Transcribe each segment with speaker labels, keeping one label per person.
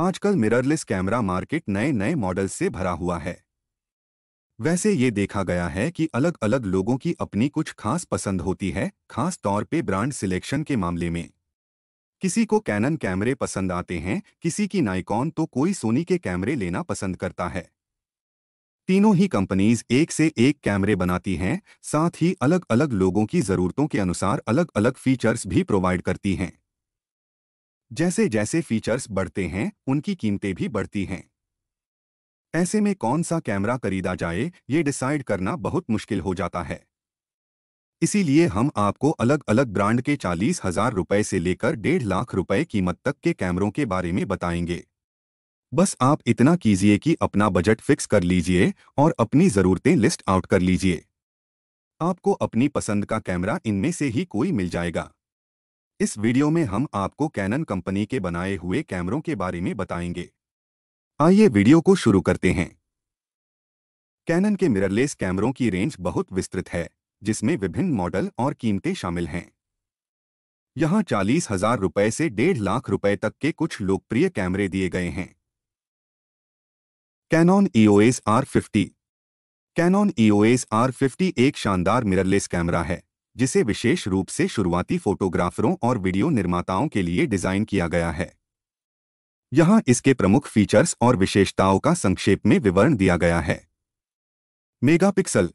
Speaker 1: आजकल mirrorless camera market नए नए मॉडल से भरा हुआ है वैसे ये देखा गया है कि अलग अलग लोगों की अपनी कुछ खास पसंद होती है खास तौर पे ब्रांड सिलेक्शन के मामले में किसी को कैनन कैमरे पसंद आते हैं किसी की नाइकॉन तो कोई सोनी के कैमरे लेना पसंद करता है तीनों ही कंपनीज एक से एक कैमरे बनाती हैं साथ ही अलग अलग लोगों की ज़रूरतों के अनुसार अलग अलग फीचर्स भी प्रोवाइड करती हैं जैसे जैसे फीचर्स बढ़ते हैं उनकी कीमतें भी बढ़ती हैं ऐसे में कौन सा कैमरा खरीदा जाए ये डिसाइड करना बहुत मुश्किल हो जाता है इसीलिए हम आपको अलग अलग ब्रांड के चालीस हजार रुपये से लेकर डेढ़ लाख रुपए कीमत तक के कैमरों के बारे में बताएंगे बस आप इतना कीजिए कि अपना बजट फिक्स कर लीजिए और अपनी ज़रूरतें लिस्ट आउट कर लीजिए आपको अपनी पसंद का कैमरा इनमें से ही कोई मिल जाएगा इस वीडियो में हम आपको कैनन कंपनी के बनाए हुए कैमरों के बारे में बताएंगे आइए वीडियो को शुरू करते हैं कैनन के मिररलेस कैमरों की रेंज बहुत विस्तृत है जिसमें विभिन्न मॉडल और कीमतें शामिल हैं यहां चालीस हजार रुपये से डेढ़ लाख रुपए तक के कुछ लोकप्रिय कैमरे दिए गए हैं Canon EOS R fifty Canon EOS R fifty एक शानदार मिररलेस कैमरा है जिसे विशेष रूप से शुरुआती फोटोग्राफरों और वीडियो निर्माताओं के लिए डिज़ाइन किया गया है यहां इसके प्रमुख फीचर्स और विशेषताओं का संक्षेप में विवरण दिया गया है megapixel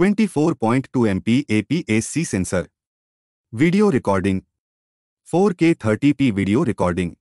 Speaker 1: 24.2 MP APSC sensor video recording 4K 30p video recording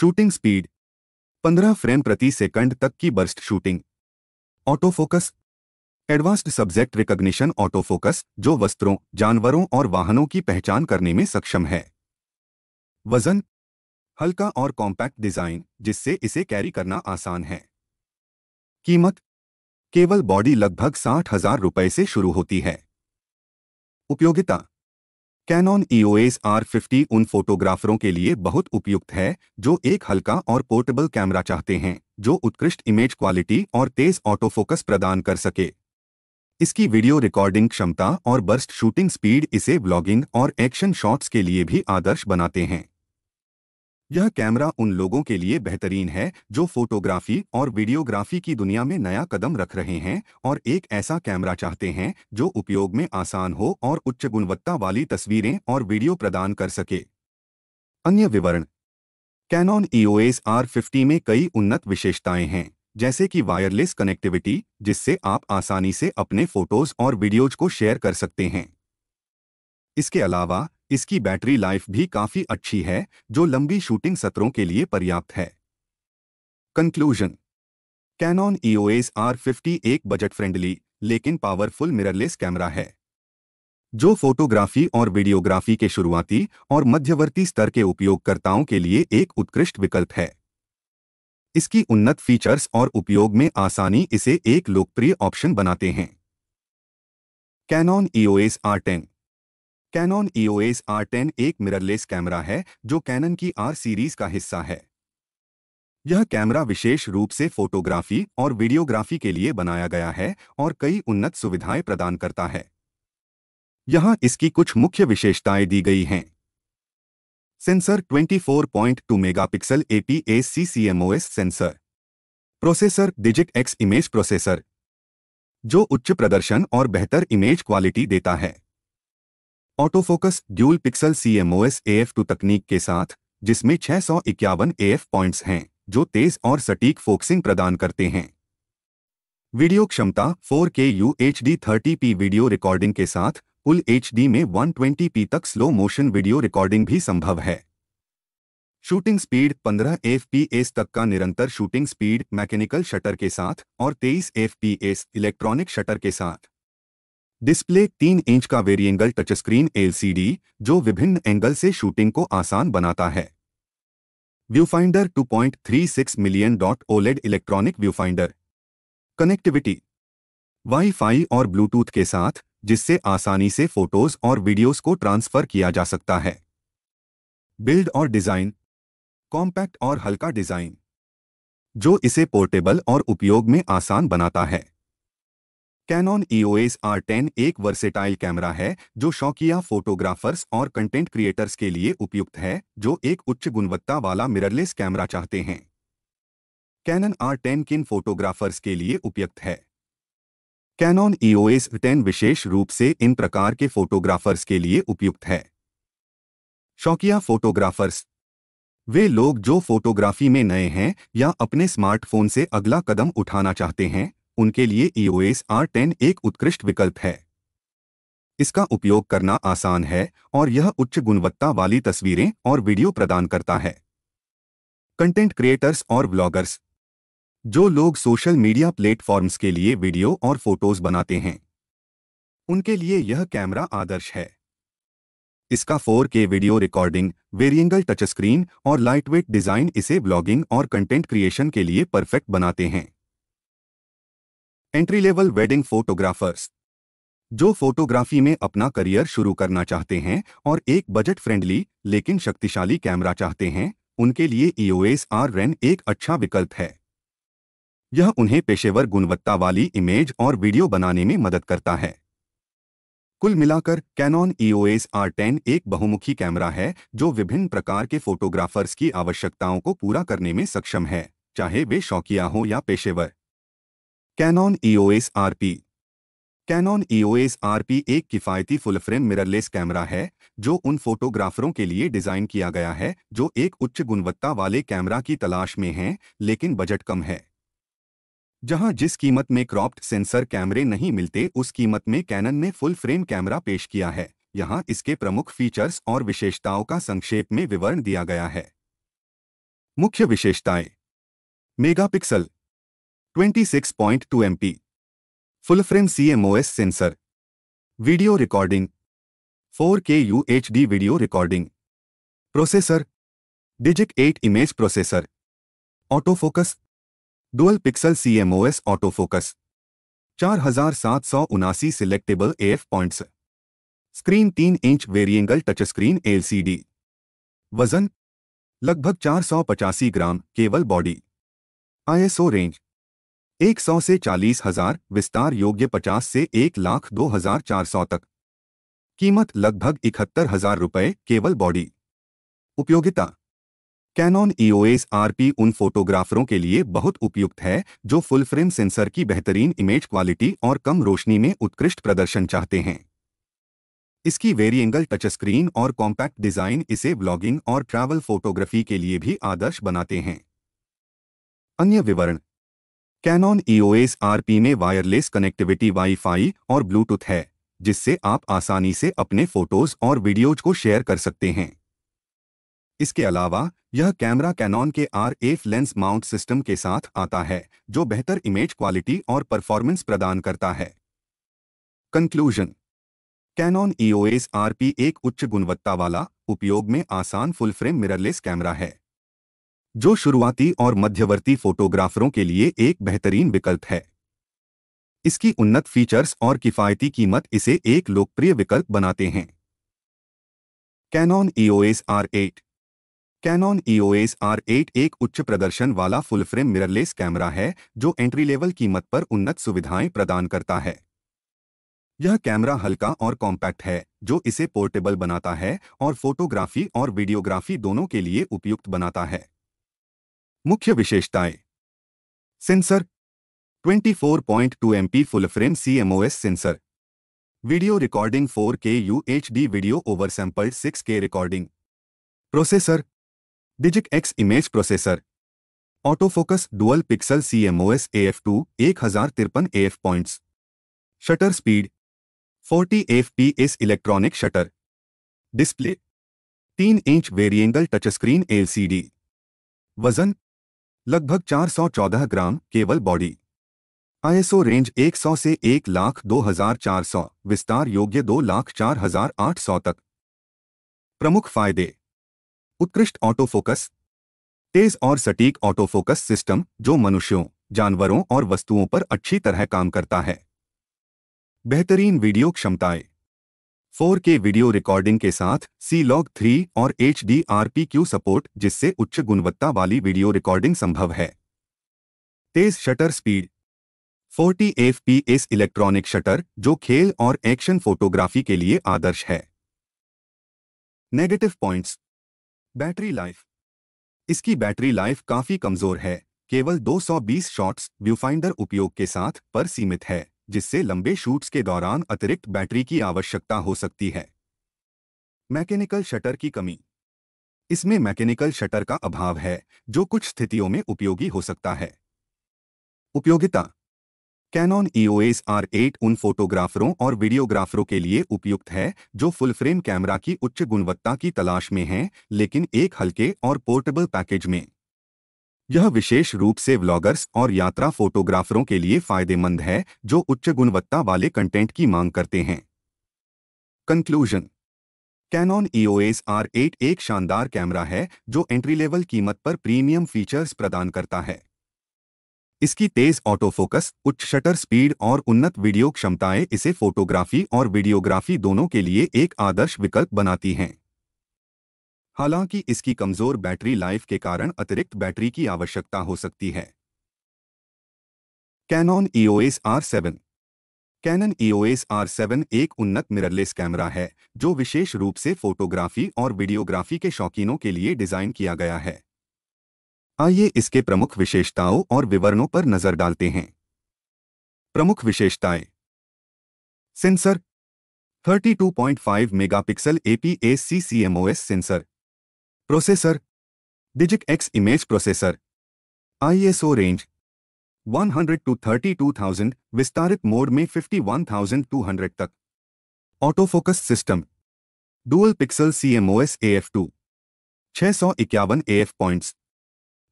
Speaker 1: shooting speed 15 frame प्रति सेकंड तक की burst shooting autofocus advanced subject recognition autofocus जो वस्त्रों जानवरों और वाहनों की पहचान करने में सक्षम है वजन हल्का और कॉम्पैक्ट डिजाइन जिससे इसे कैरी करना आसान है कीमत केवल बॉडी लगभग साठ हजार रुपये से शुरू होती है उपयोगिता कैनॉन ईओएस आर फिफ्टी उन फोटोग्राफरों के लिए बहुत उपयुक्त है जो एक हल्का और पोर्टेबल कैमरा चाहते हैं जो उत्कृष्ट इमेज क्वालिटी और तेज ऑटोफोकस प्रदान कर सके इसकी वीडियो रिकॉर्डिंग क्षमता और बर्स्ट शूटिंग स्पीड इसे व्लॉगिंग और एक्शन शॉट्स के लिए भी आदर्श बनाते हैं यह कैमरा उन लोगों के लिए बेहतरीन है जो फोटोग्राफी और वीडियोग्राफी की दुनिया में नया कदम रख रहे हैं और एक ऐसा कैमरा चाहते हैं जो उपयोग में आसान हो और उच्च गुणवत्ता वाली तस्वीरें और वीडियो प्रदान कर सके अन्य विवरण कैनॉन ईओएस आर फिफ्टी में कई उन्नत विशेषताएं हैं जैसे कि वायरलेस कनेक्टिविटी जिससे आप आसानी से अपने फोटोज और वीडियोज को शेयर कर सकते हैं इसके अलावा इसकी बैटरी लाइफ भी काफ़ी अच्छी है जो लंबी शूटिंग सत्रों के लिए पर्याप्त है conclusion Canon EOS R fifty एक बजट फ्रेंडली लेकिन पावरफुल मिररलेस कैमरा है जो फोटोग्राफी और वीडियोग्राफी के शुरुआती और मध्यवर्ती स्तर के उपयोगकर्ताओं के लिए एक उत्कृष्ट विकल्प है इसकी उन्नत फीचर्स और उपयोग में आसानी इसे एक लोकप्रिय ऑप्शन बनाते हैं Canon EOS R ten Canon EOS R ten एक मिररलेस कैमरा है जो कैनन की आर सीरीज का हिस्सा है यह कैमरा विशेष रूप से फोटोग्राफी और वीडियोग्राफी के लिए बनाया गया है और कई उन्नत सुविधाएं प्रदान करता है यहां इसकी कुछ मुख्य विशेषताएं दी गई हैं sensor 24.2 megapixel APS CCMOS sensor processor DIGIC X image processor जो उच्च प्रदर्शन और बेहतर इमेज क्वालिटी देता है autofocus dual pixel CMOS F two तकनीक के साथ जिसमें छह सौ इक्यावन एफ पॉइंट्स हैं जो तेज और सटीक फोकसिंग प्रदान करते हैं वीडियो क्षमता 4K UHD 30p video recording के साथ फुल एचडी में पी तक स्लो मोशन वीडियो रिकॉर्डिंग भी संभव है शूटिंग स्पीड 15 एफ तक का निरंतर शूटिंग स्पीड मैकेनिकल शटर के साथ और 23 एफ इलेक्ट्रॉनिक शटर के साथ डिस्प्ले तीन इंच का वेरिएंगल टच स्क्रीन एलसीडी जो विभिन्न एंगल से शूटिंग को आसान बनाता है viewfinder 2.36 million dot OLED electronic viewfinder connectivity WiFi और ब्लूटूथ के साथ जिससे आसानी से फोटोज और वीडियोस को ट्रांसफर किया जा सकता है बिल्ड और डिज़ाइन कॉम्पैक्ट और हल्का डिज़ाइन जो इसे पोर्टेबल और उपयोग में आसान बनाता है कैनॉन आर टेन एक वर्सेटाइल कैमरा है जो शौकिया फोटोग्राफर्स और कंटेंट क्रिएटर्स के लिए उपयुक्त है जो एक उच्च गुणवत्ता वाला मिररलेस कैमरा चाहते हैं कैनन आर टेन किन फोटोग्राफर्स के लिए उपयुक्त है कैनॉन ईओएस 10 विशेष रूप से इन प्रकार के फोटोग्राफर्स के लिए उपयुक्त है शौकिया फोटोग्राफर्स वे लोग जो फोटोग्राफी में नए हैं या अपने स्मार्टफोन से अगला कदम उठाना चाहते हैं उनके लिए ईओएस आर टेन एक उत्कृष्ट विकल्प है इसका उपयोग करना आसान है और यह उच्च गुणवत्ता वाली तस्वीरें और वीडियो प्रदान करता है कंटेंट क्रिएटर्स और ब्लॉगर्स जो लोग सोशल मीडिया प्लेटफॉर्म्स के लिए वीडियो और फोटोज बनाते हैं उनके लिए यह कैमरा आदर्श है इसका 4K video recording variangle touch screen और लाइटवेट डिज़ाइन इसे ब्लॉगिंग और कंटेंट क्रिएशन के लिए परफेक्ट बनाते हैं एंट्री लेवल वेडिंग फोटोग्राफर्स जो फोटोग्राफी में अपना करियर शुरू करना चाहते हैं और एक बजट फ्रेंडली लेकिन शक्तिशाली कैमरा चाहते हैं उनके लिए ईओएस आर रेन एक अच्छा विकल्प है यह उन्हें पेशेवर गुणवत्ता वाली इमेज और वीडियो बनाने में मदद करता है कुल मिलाकर कैनॉन आर टेन एक बहुमुखी कैमरा है जो विभिन्न प्रकार के फोटोग्राफर्स की आवश्यकताओं को पूरा करने में सक्षम है चाहे वे शौकिया हों या पेशेवर Canon EOS RP Canon EOS RP एक किफ़ायती फुल फ्रेम मिररलेस कैमरा है जो उन फोटोग्राफरों के लिए डिज़ाइन किया गया है जो एक उच्च गुणवत्ता वाले कैमरा की तलाश में हैं लेकिन बजट कम है जहां जिस कीमत में क्रॉप्ड सेंसर कैमरे नहीं मिलते उस कीमत में कैनन ने फुल फ्रेम कैमरा पेश किया है यहां इसके प्रमुख फीचर्स और विशेषताओं का संक्षेप में विवरण दिया गया है मुख्य विशेषताएं megapixel 26.2 MP full frame CMOS sensor video recording 4K UHD video recording processor DIGIC 8 image processor autofocus dual pixel CMOS autofocus चार हजार सात सौ उनासी सिलेक्टेबल एफ पॉइंट्स स्क्रीन तीन inch variangle touch screen LCD वजन लगभग चार सौ पचासी ग्राम केवल बॉडी आईएसओ रेंज एक सौ से चालीस हजार विस्तार योग्य पचास से एक लाख दो हजार चार सौ तक कीमत लगभग इकहत्तर हजार रुपये केवल बॉडी उपयोगिता कैनॉन ईओएस आरपी उन फोटोग्राफरों के लिए बहुत उपयुक्त है जो फुल फ्रेम सेंसर की बेहतरीन इमेज क्वालिटी और कम रोशनी में उत्कृष्ट प्रदर्शन चाहते हैं इसकी वेरिएंगल टच स्क्रीन और कॉम्पैक्ट डिज़ाइन इसे ब्लॉगिंग और ट्रैवल फोटोग्राफी के लिए भी आदर्श बनाते हैं अन्य विवरण कैनॉन ईओएस आरपी में वायरलेस कनेक्टिविटी वाईफाई और ब्लूटूथ है जिससे आप आसानी से अपने फोटोज और वीडियोज को शेयर कर सकते हैं इसके अलावा यह कैमरा कैनॉन के R F lens mount system के साथ आता है जो बेहतर इमेज क्वालिटी और परफॉर्मेंस प्रदान करता है कंक्लूजन कैनॉन ईओएस आरपी एक उच्च गुणवत्ता वाला उपयोग में आसान फुल फ्रेम मिररलेस कैमरा है जो शुरुआती और मध्यवर्ती फोटोग्राफरों के लिए एक बेहतरीन विकल्प है इसकी उन्नत फीचर्स और किफ़ायती कीमत इसे एक लोकप्रिय विकल्प बनाते हैं Canon EOS R eight Canon EOS R8 eight एक उच्च प्रदर्शन वाला फुल फ्रेम मिररलेस कैमरा है जो एंट्री लेवल कीमत पर उन्नत सुविधाएं प्रदान करता है यह कैमरा हल्का और कॉम्पैक्ट है जो इसे पोर्टेबल बनाता है और फोटोग्राफी और वीडियोग्राफी दोनों के लिए उपयुक्त बनाता है मुख्य विशेषताएं sensor 24.2 MP full frame CMOS sensor video recording 4K UHD video over sample 6K recording processor DIGIC X image processor autofocus dual pixel C M O S A F two एक हजार तिरपन A F points shutter speed forty F P S electronic shutter display तीन inch variangle touch screen D वजन लगभग चार सौ चौदह ग्राम केवल बॉडी आईएसओ रेंज एक सौ से एक लाख दो हजार चार सौ विस्तार योग्य दो लाख चार हजार आठ सौ तक प्रमुख फायदे उत्कृष्ट ऑटो फोकस तेज और सटीक ऑटो फोकस सिस्टम जो मनुष्यों जानवरों और वस्तुओं पर अच्छी तरह काम करता है बेहतरीन वीडियो क्षमताएं 4K वीडियो रिकॉर्डिंग के साथ सी लॉग थ्री और H D R P Q support जिससे उच्च गुणवत्ता वाली वीडियो रिकॉर्डिंग संभव है तेज shutter speed forty F P S electronic shutter जो खेल और एक्शन फोटोग्राफी के लिए आदर्श है नेगेटिव पॉइंट्स बैटरी लाइफ इसकी बैटरी लाइफ काफी कमजोर है केवल 220 शॉट्स व्यूफाइंडर उपयोग के साथ पर सीमित है जिससे लंबे शूट्स के दौरान अतिरिक्त बैटरी की आवश्यकता हो सकती है मैकेनिकल शटर की कमी इसमें मैकेनिकल शटर का अभाव है जो कुछ स्थितियों में उपयोगी हो सकता है उपयोगिता कैनॉन ईओएस आर एट उन फोटोग्राफरों और वीडियोग्राफरों के लिए उपयुक्त है जो फुल फ्रेम कैमरा की उच्च गुणवत्ता की तलाश में हैं लेकिन एक हल्के और पोर्टेबल पैकेज में यह विशेष रूप से व्लॉगर्स और यात्रा फोटोग्राफरों के लिए फायदेमंद है जो उच्च गुणवत्ता वाले कंटेंट की मांग करते हैं कंक्लूजन कैनॉन आर एट एक शानदार कैमरा है जो एंट्री लेवल कीमत पर प्रीमियम फीचर्स प्रदान करता है इसकी तेज ऑटोफोकस उच्च शटर स्पीड और उन्नत वीडियो क्षमताएं इसे फोटोग्राफी और वीडियोग्राफी दोनों के लिए एक आदर्श विकल्प बनाती हैं हालांकि इसकी कमजोर बैटरी लाइफ के कारण अतिरिक्त बैटरी की आवश्यकता हो सकती है Canon EOS R seven Canon EOS R seven एक उन्नत मिररलेस कैमरा है जो विशेष रूप से फोटोग्राफी और वीडियोग्राफी के शौकीनों के लिए डिज़ाइन किया गया है आइए इसके प्रमुख विशेषताओं और विवरणों पर नजर डालते हैं प्रमुख विशेषताएं sensor 32.5 megapixel APSC CMOS sensor processor DIGIC X image processor ISO range 100 to 32,000 विस्तारित मोड में 51,200 तक autofocus system dual pixel CMOS F two छह सौ इक्यावन F points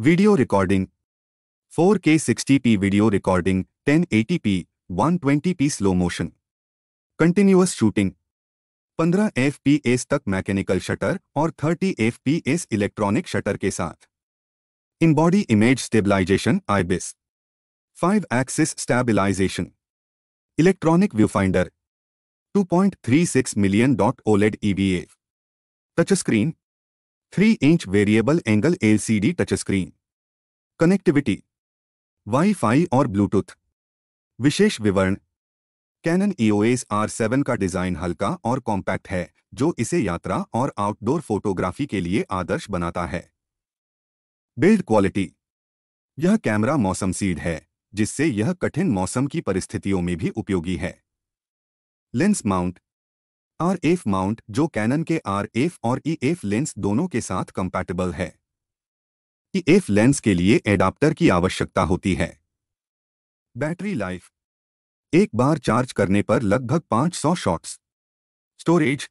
Speaker 1: video recording 4K 60p video recording 1080p 120p slow motion continuous shooting 15 F तक mechanical shutter और 30 F electronic shutter के साथ in body image stabilization IBIS 5 axis stabilization electronic viewfinder 2.36 million dot OLED EVF touch screen 3 inch variable angle LCD touch screen connectivity fi और Bluetooth विशेष विवरण Canon S R seven का design हल्का और compact है जो इसे यात्रा और आउटडोर फोटोग्राफी के लिए आदर्श बनाता है बिल्ड क्वालिटी यह कैमरा मौसम सीड है जिससे यह कठिन मौसम की परिस्थितियों में भी उपयोगी है lens mount R F mount जो कैनन के आर एफ और ई एफ लेंस दोनों के साथ कंपैटिबल है ई एफ लेंस के लिए एडाप्टर की आवश्यकता होती है बैटरी लाइफ एक बार चार्ज करने पर लगभग 500 shots storage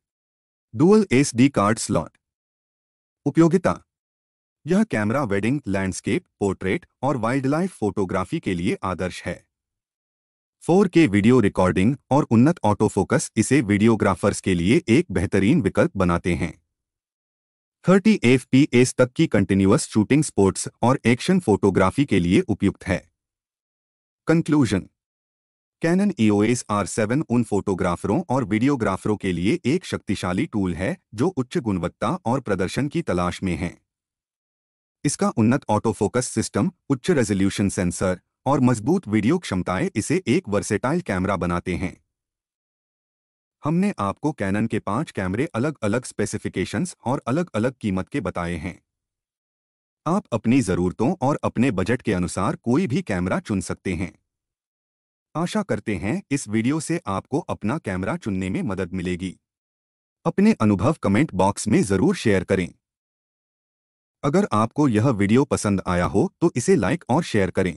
Speaker 1: dual D card slot उपयोगिता यह कैमरा वेडिंग लैंडस्केप पोर्ट्रेट और वाइल्डलाइफ फोटोग्राफी के लिए आदर्श है 4K वीडियो रिकॉर्डिंग और उन्नत ऑटोफोकस इसे वीडियोग्राफर्स के लिए एक बेहतरीन विकल्प बनाते हैं 30 एफ तक की कंटिन्यूस शूटिंग स्पोर्ट्स और एक्शन फोटोग्राफी के लिए उपयुक्त है कंक्लूजन कैनन EOS R7 उन फोटोग्राफरों और वीडियोग्राफरों के लिए एक शक्तिशाली टूल है जो उच्च गुणवत्ता और प्रदर्शन की तलाश में हैं। इसका उन्नत ऑटोफोकस सिस्टम उच्च रेजोल्यूशन सेंसर और मजबूत वीडियो क्षमताएं इसे एक वर्सेटाइल कैमरा बनाते हैं हमने आपको कैनन के पांच कैमरे अलग अलग स्पेसिफिकेशंस और अलग अलग कीमत के बताए हैं आप अपनी ज़रूरतों और अपने बजट के अनुसार कोई भी कैमरा चुन सकते हैं आशा करते हैं इस वीडियो से आपको अपना कैमरा चुनने में मदद मिलेगी अपने अनुभव कमेंट बॉक्स में ज़रूर शेयर करें अगर आपको यह वीडियो पसंद आया हो तो इसे लाइक और शेयर करें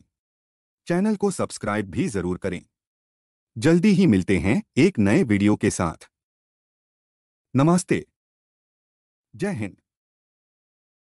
Speaker 1: चैनल को सब्सक्राइब भी जरूर करें जल्दी ही मिलते हैं एक नए वीडियो के साथ नमस्ते जय हिंद